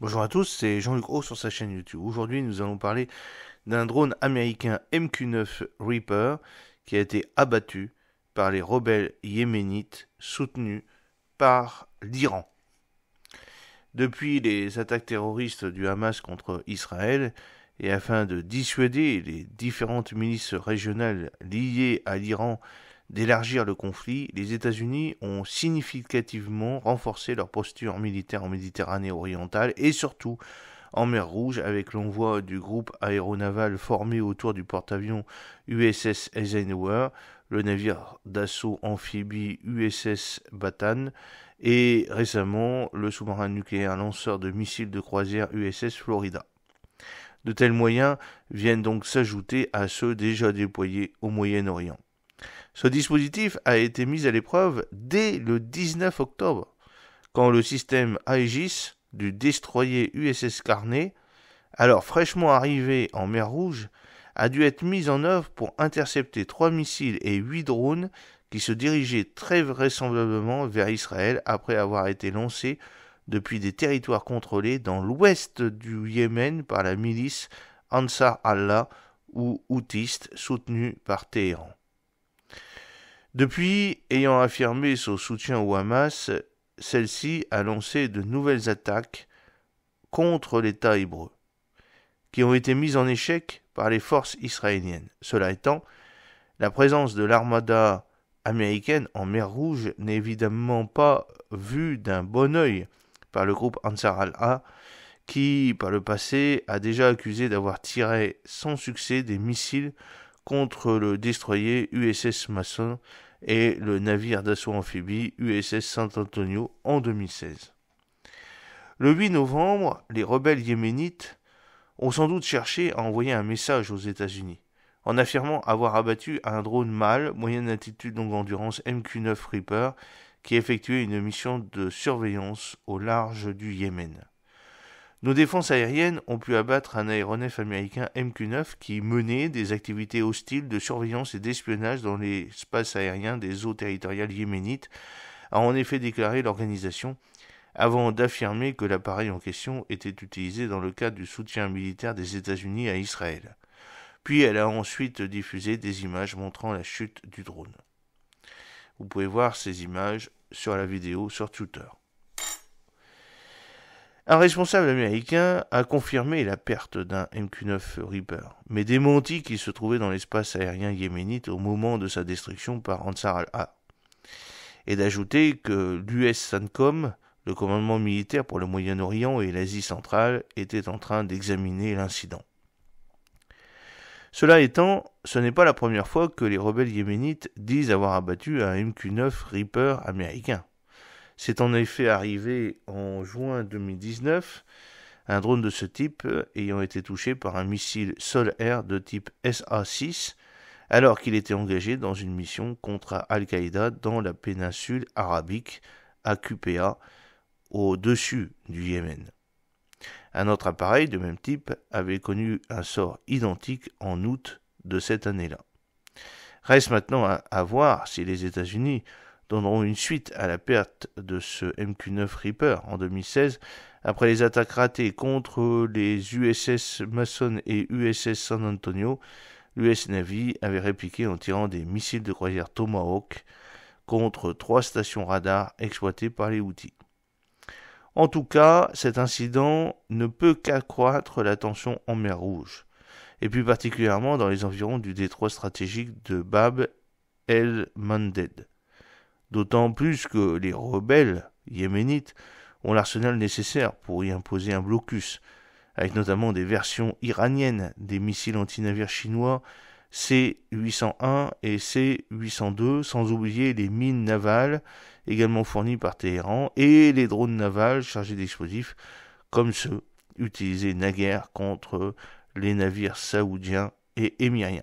Bonjour à tous, c'est Jean-Luc gros sur sa chaîne YouTube. Aujourd'hui, nous allons parler d'un drone américain MQ-9 Reaper qui a été abattu par les rebelles yéménites soutenus par l'Iran. Depuis les attaques terroristes du Hamas contre Israël, et afin de dissuader les différentes milices régionales liées à l'Iran d'élargir le conflit, les États-Unis ont significativement renforcé leur posture militaire en Méditerranée orientale et surtout en mer Rouge avec l'envoi du groupe aéronaval formé autour du porte-avions USS Eisenhower, le navire d'assaut amphibie USS Batan et récemment le sous-marin nucléaire lanceur de missiles de croisière USS Florida. De tels moyens viennent donc s'ajouter à ceux déjà déployés au Moyen-Orient. Ce dispositif a été mis à l'épreuve dès le 19 octobre, quand le système Aegis du destroyer USS Carnet, alors fraîchement arrivé en mer Rouge, a dû être mis en œuvre pour intercepter trois missiles et huit drones qui se dirigeaient très vraisemblablement vers Israël après avoir été lancés depuis des territoires contrôlés dans l'ouest du Yémen par la milice Ansar Allah ou Houthis soutenue par Téhéran. Depuis, ayant affirmé son soutien au Hamas, celle-ci a lancé de nouvelles attaques contre l'État hébreu, qui ont été mises en échec par les forces israéliennes. Cela étant, la présence de l'armada américaine en mer Rouge n'est évidemment pas vue d'un bon œil par le groupe Ansar al-A, qui, par le passé, a déjà accusé d'avoir tiré sans succès des missiles contre le destroyer USS Masson et le navire d'assaut amphibie USS saint Antonio en 2016. Le 8 novembre, les rebelles yéménites ont sans doute cherché à envoyer un message aux États-Unis, en affirmant avoir abattu un drone mâle, moyenne altitude longue endurance MQ-9 Reaper, qui effectuait une mission de surveillance au large du Yémen. Nos défenses aériennes ont pu abattre un aéronef américain MQ-9 qui menait des activités hostiles de surveillance et d'espionnage dans l'espace aérien des eaux territoriales yéménites, a en effet déclaré l'organisation, avant d'affirmer que l'appareil en question était utilisé dans le cadre du soutien militaire des États-Unis à Israël. Puis elle a ensuite diffusé des images montrant la chute du drone. Vous pouvez voir ces images sur la vidéo sur Twitter. Un responsable américain a confirmé la perte d'un MQ-9 Reaper, mais démenti qu'il se trouvait dans l'espace aérien yéménite au moment de sa destruction par Ansar al-A. Et d'ajouter que l'US SANCOM, le commandement militaire pour le Moyen-Orient et l'Asie centrale, était en train d'examiner l'incident. Cela étant, ce n'est pas la première fois que les rebelles yéménites disent avoir abattu un MQ-9 Reaper américain. C'est en effet arrivé en juin 2019, un drone de ce type euh, ayant été touché par un missile sol-air de type SA-6, alors qu'il était engagé dans une mission contre Al-Qaïda dans la péninsule arabique à au-dessus du Yémen. Un autre appareil de même type avait connu un sort identique en août de cette année-là. Reste maintenant à voir si les États-Unis donneront une suite à la perte de ce MQ-9 Reaper en 2016 après les attaques ratées contre les USS Mason et USS San Antonio. L'US Navy avait répliqué en tirant des missiles de croisière Tomahawk contre trois stations radar exploitées par les outils. En tout cas, cet incident ne peut qu'accroître la tension en mer Rouge, et plus particulièrement dans les environs du détroit stratégique de Bab el manded d'autant plus que les rebelles yéménites ont l'arsenal nécessaire pour y imposer un blocus, avec notamment des versions iraniennes des missiles antinavires chinois C-801 et C-802, sans oublier les mines navales également fournies par Téhéran et les drones navals chargés d'explosifs comme ceux utilisés naguère contre les navires saoudiens et émiriens.